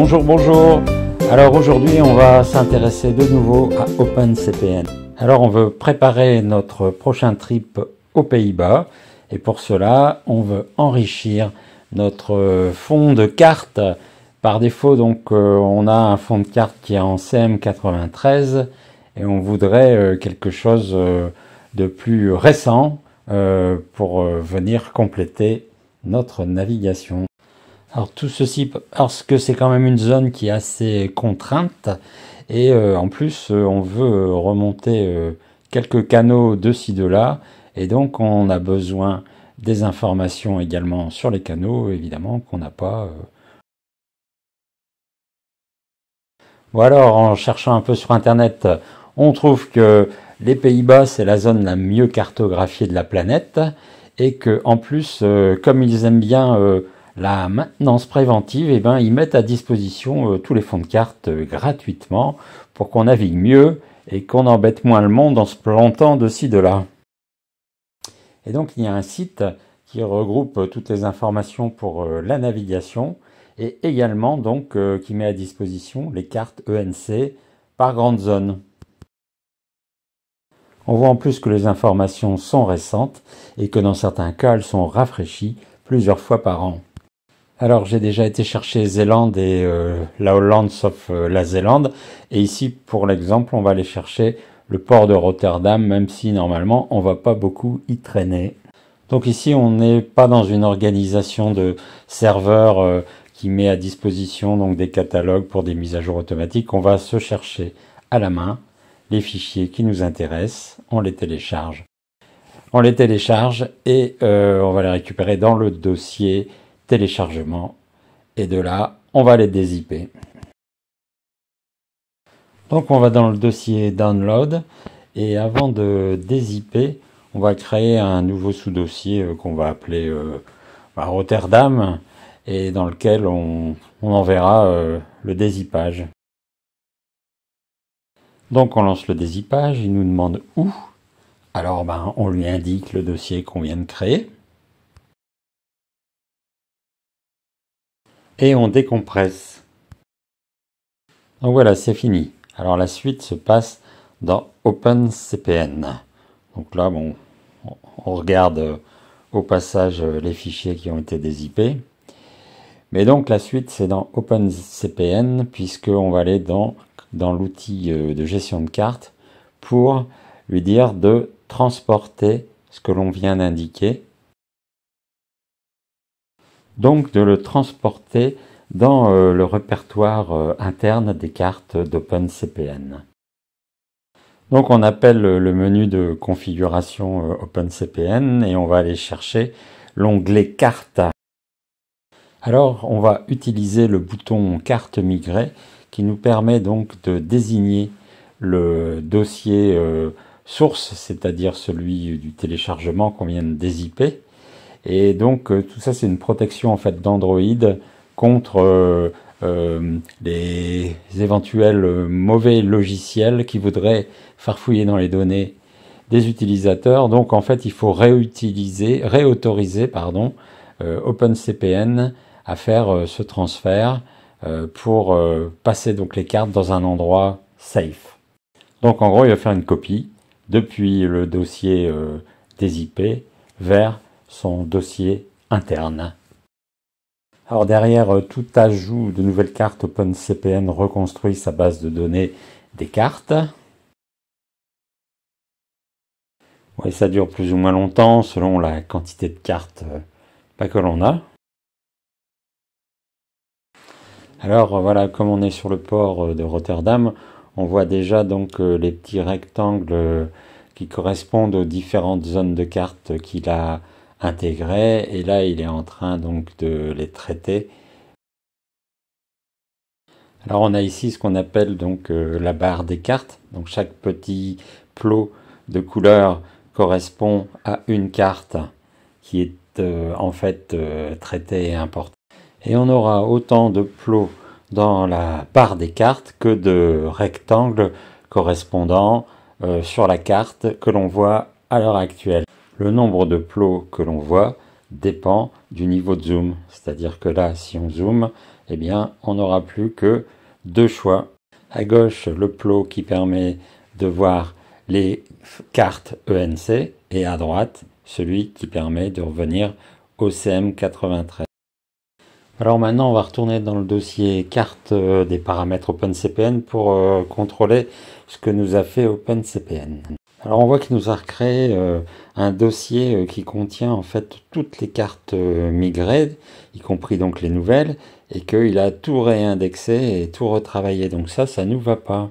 Bonjour, bonjour. Alors aujourd'hui, on va s'intéresser de nouveau à OpenCPN. Alors on veut préparer notre prochain trip aux Pays-Bas et pour cela, on veut enrichir notre fond de carte. Par défaut, donc, euh, on a un fond de carte qui est en CM93 et on voudrait euh, quelque chose euh, de plus récent pour venir compléter notre navigation. Alors tout ceci parce que c'est quand même une zone qui est assez contrainte et euh, en plus euh, on veut euh, remonter quelques canaux de ci de là et donc on a besoin des informations également sur les canaux évidemment qu'on n'a pas. Bon alors en cherchant un peu sur internet on trouve que les Pays-Bas c'est la zone la mieux cartographiée de la planète et que en plus comme ils aiment bien la maintenance préventive, eh ben, ils mettent à disposition euh, tous les fonds de cartes euh, gratuitement pour qu'on navigue mieux et qu'on embête moins le monde en se plantant de ci, de là. Et donc il y a un site qui regroupe euh, toutes les informations pour la navigation et également donc qui met à disposition les cartes ENC par grande zone. On voit en plus que les informations sont récentes et que dans certains cas elles sont rafraîchies plusieurs fois par an. Alors j'ai déjà été chercher Zélande et euh, la Hollande sauf euh, la Zélande. Et ici pour l'exemple on va aller chercher le port de Rotterdam même si normalement on va pas beaucoup y traîner. Donc ici on n'est pas dans une organisation de serveurs euh, qui met à disposition donc des catalogues pour des mises à jour automatiques. On va se chercher à la main les fichiers qui nous intéressent, on les télécharge. On les télécharge et on va les récupérer dans le dossier téléchargement. Et de là, on va les dézipper. Donc on va dans le dossier Download et avant de dézipper, on va créer un nouveau sous-dossier euh, qu'on va appeler euh, bah, Rotterdam et dans lequel on, enverra euh, le dézippage. Donc on lance le dézippage, il nous demande où. Alors ben, on lui indique le dossier qu'on vient de créer. et on décompresse. Donc voilà, c'est fini. Alors la suite se passe dans OpenCPN. Donc là, bon, on regarde au passage les fichiers qui ont été dézippés. Mais donc la suite, c'est dans OpenCPN, puisque on va aller dans, dans l'outil euh, de gestion de cartes pour lui dire de transporter ce que l'on vient d'indiquer donc de le transporter dans euh, le répertoire euh, interne des cartes d'OpenCPN. Donc on appelle le menu de configuration euh, OpenCPN et on va aller chercher l'onglet carte. Alors on va utiliser le bouton carte migrée qui nous permet donc de désigner le dossier source, c'est-à-dire celui du téléchargement qu'on vient de dézipper, et donc euh, tout ça, c'est une protection en fait d'Android contre euh, euh, les éventuels mauvais logiciels qui voudraient farfouiller dans les données des utilisateurs. Donc en fait, il faut réutiliser, réautoriser pardon, OpenCPN à faire ce transfert pour passer donc les cartes dans un endroit safe. Donc en gros, il va faire une copie depuis le dossier des IP vers son dossier interne. Alors derrière euh, tout ajout de nouvelles cartes, OpenCPN reconstruit sa base de données des cartes. Oui, ça dure plus ou moins longtemps selon la quantité de cartes pas euh, bah, que l'on a. Alors euh, voilà, comme on est sur le port de Rotterdam, on voit déjà donc les petits rectangles qui correspondent aux différentes zones de cartes qu'il a intégré et là il est en train donc de les traiter. Alors on a ici ce qu'on appelle donc euh, la barre des cartes. Donc chaque petit plot de couleur correspond à une carte qui est euh, en fait euh, traitée et importée. Et on aura autant de plots dans la barre des cartes que de rectangles correspondants sur la carte que l'on voit à l'heure actuelle le nombre de plots que l'on voit dépend du niveau de zoom. C'est-à-dire que là, si on zoome, eh bien, on n'aura plus que deux choix. À gauche, le plot qui permet de voir les cartes ENC et à droite, celui qui permet de revenir au CM93. Alors maintenant, on va retourner dans le dossier cartes euh, des paramètres OpenCPN pour euh, contrôler ce que nous a fait OpenCPN. Alors on voit qu'il nous a recréé euh, un dossier euh, qui contient en fait toutes les cartes euh, migrées, y compris donc les nouvelles, et qu'il a tout réindexé et tout retravaillé. Donc ça, ça nous va pas.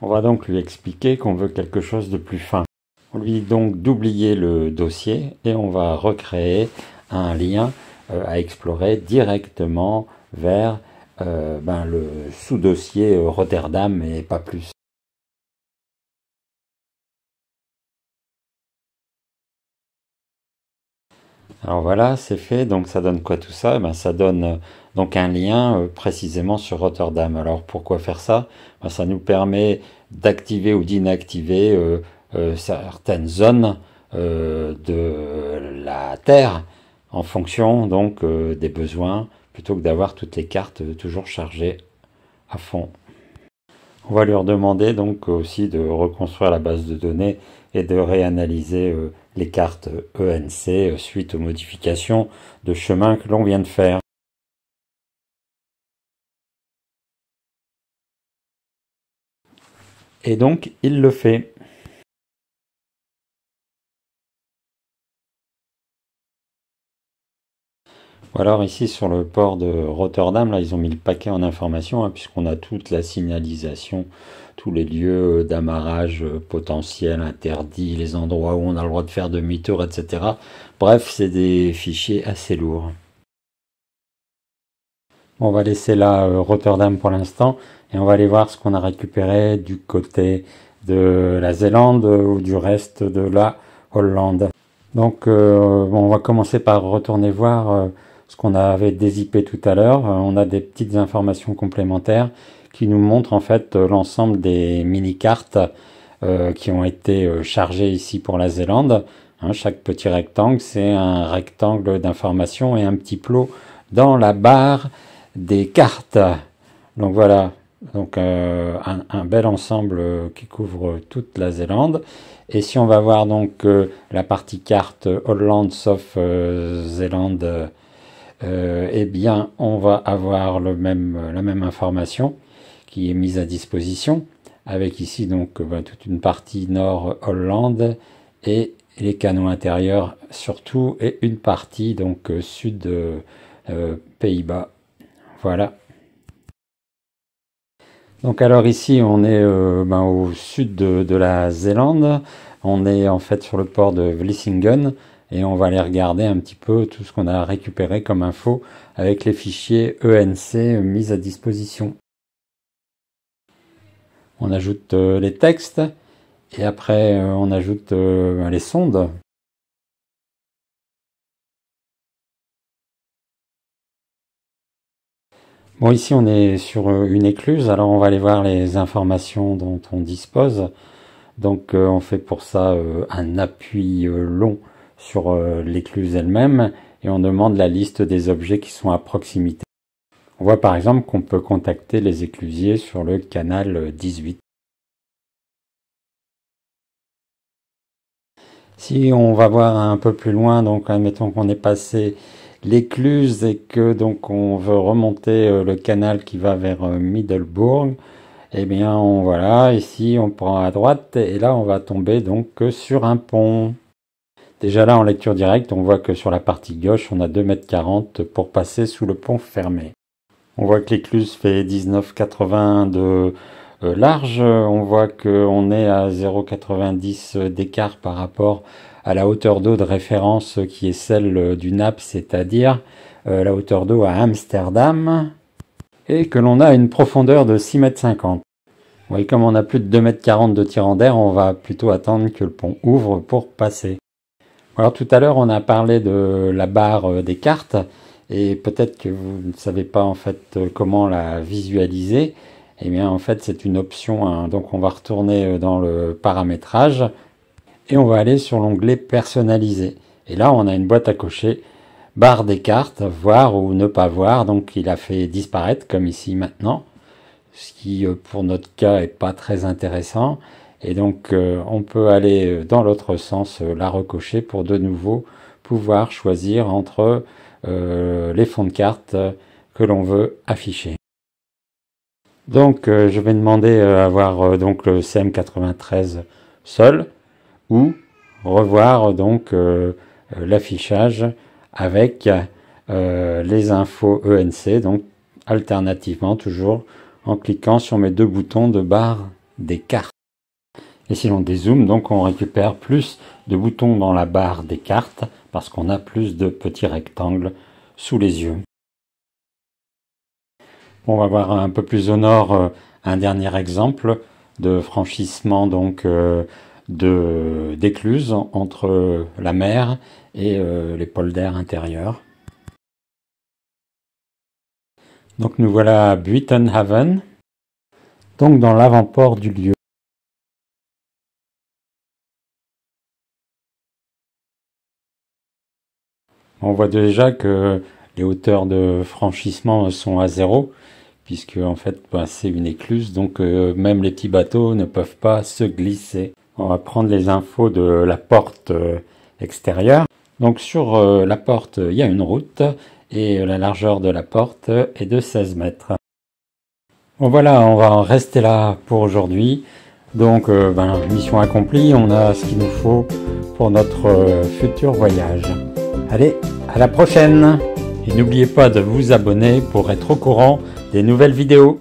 On va donc lui expliquer qu'on veut quelque chose de plus fin. On lui dit donc d'oublier le dossier et on va recréer un lien euh, à explorer directement vers ben, le sous-dossier Rotterdam et pas plus. Alors voilà, c'est fait. Donc ça donne quoi tout ça eh ben, Ça donne euh, donc un lien euh, précisément sur Rotterdam. Alors pourquoi faire ça eh ben, Ça nous permet d'activer ou d'inactiver euh, certaines zones de la Terre en fonction donc des besoins plutôt que d'avoir toutes les cartes toujours chargées à fond. On va leur demander donc aussi de reconstruire la base de données et de réanalyser les cartes ENC euh, suite aux modifications de chemin que l'on vient de faire. Et donc, il le fait. Ou alors ici sur le port de Rotterdam, là ils ont mis le paquet en information hein, puisqu'on a toute la signalisation, tous les lieux d'amarrage potentiels, interdits, les endroits où on a le droit de faire demi-tour, etc. Bref, c'est des fichiers assez lourds. On va laisser là euh, Rotterdam pour l'instant et on va aller voir ce qu'on a récupéré du côté de la Zélande euh, ou du reste de la Hollande. Donc euh, on va commencer par retourner voir ce qu'on avait dézippé tout à l'heure, euh, on a des petites informations complémentaires qui nous montrent en fait euh, l'ensemble des mini-cartes euh, qui ont été chargées ici pour la Zélande. Hein, chaque petit rectangle, c'est un rectangle d'information et un petit plot dans la barre des cartes. Donc voilà, donc un, bel ensemble qui couvre toute la Zélande. Et si on va voir donc la partie carte Hollande sauf Zélande euh, eh bien, on va avoir le même, euh, la même information qui est mise à disposition, avec ici donc euh, bah, toute une partie nord Hollande et les canaux intérieurs surtout, et une partie donc sud Pays-Bas. Voilà. Donc alors ici on est bah, au sud de, la Zélande, on est en fait sur le port de Vlissingen et on va aller regarder un petit peu tout ce qu'on a récupéré comme info avec les fichiers ENC mis à disposition. On ajoute euh, les textes et après euh, on ajoute euh, les sondes. Bon, ici on est sur une écluse, alors on va aller voir les informations dont on dispose. Donc on fait pour ça un appui long sur euh, l'écluse elle-même et on demande la liste des objets qui sont à proximité. On voit par exemple qu'on peut contacter les éclusiers sur le canal 18. Euh, si on va voir un peu plus loin, donc admettons qu'on est passé l'écluse et que donc on veut remonter euh, le canal qui va vers Middelbourg, eh bien voilà, ici on prend à droite et là on va tomber donc sur un pont. Déjà là, en lecture directe, on voit que sur la partie gauche, on a 2,40 m pour passer sous le pont fermé. On voit que l'écluse fait 19,80 de euh, large. On voit qu'on est à 0,90 d'écart par rapport à la hauteur d'eau de référence qui est celle euh, du NAP, c'est-à-dire euh, la hauteur d'eau à Amsterdam, et que l'on a une profondeur de 6,50 m. comme on a plus de 2,40 m de tirant d'air, on va plutôt attendre que le pont ouvre pour passer. Alors tout à l'heure, on a parlé de la barre euh, des cartes et peut-être que vous ne savez pas en fait euh, comment la visualiser. Et eh bien en fait, c'est une option. Hein. Donc on va retourner euh, dans le paramétrage et on va aller sur l'onglet personnalisé. Et là, on a une boîte à cocher barre des cartes, voir ou ne pas voir. Donc il a fait disparaître comme ici maintenant, ce qui pour notre cas est pas très intéressant. Et donc euh, on peut aller dans l'autre sens, euh, la recocher pour de nouveau pouvoir choisir entre euh, les fonds de carte que l'on veut afficher. Donc je vais demander à avoir donc le CM93 seul ou revoir donc l'affichage avec les infos ENC, donc alternativement toujours en cliquant sur mes deux boutons de barre des cartes. Et si l'on dézoome, donc on récupère plus de boutons dans la barre des cartes parce qu'on a plus de petits rectangles sous les yeux. On va voir un peu plus au nord euh, un dernier exemple de franchissement donc euh, de d'écluse entre la mer et euh, les pôles d'air intérieurs. Donc nous voilà à Buitenhaven, donc dans l'avant-port du lieu. On voit déjà que les hauteurs de franchissement sont à zéro, puisque en fait bah, c'est une écluse, donc euh, même les petits bateaux ne peuvent pas se glisser. On va prendre les infos de la porte euh, extérieure. Donc sur euh, la porte, il y a une route et la largeur de la porte est de 16 mètres. Bon voilà, on va en rester là pour aujourd'hui. Donc ben, mission accomplie, on a ce qu'il nous faut pour notre futur voyage. Allez, à la prochaine Et n'oubliez pas de vous abonner pour être au courant des nouvelles vidéos.